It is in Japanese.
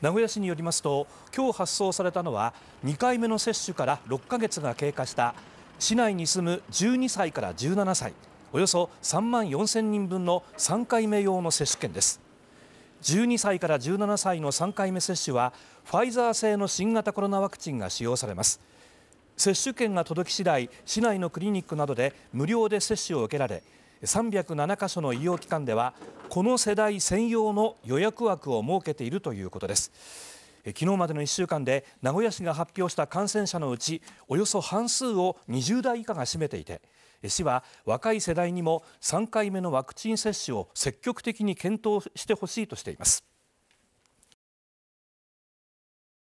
名古屋市によりますと今日発送されたのは2回目の接種から6ヶ月が経過した市内に住む12歳から17歳およそ3万4000人分の3回目用の接種券です12歳から17歳の3回目接種はファイザー製の新型コロナワクチンが使用されます接種券が届き次第市内のクリニックなどで無料で接種を受けられ307カ所の医療機関ではこの世代専用の予約枠を設けているということです昨日までの1週間で名古屋市が発表した感染者のうちおよそ半数を20代以下が占めていて市は若い世代にも3回目のワクチン接種を積極的に検討してほしいとしています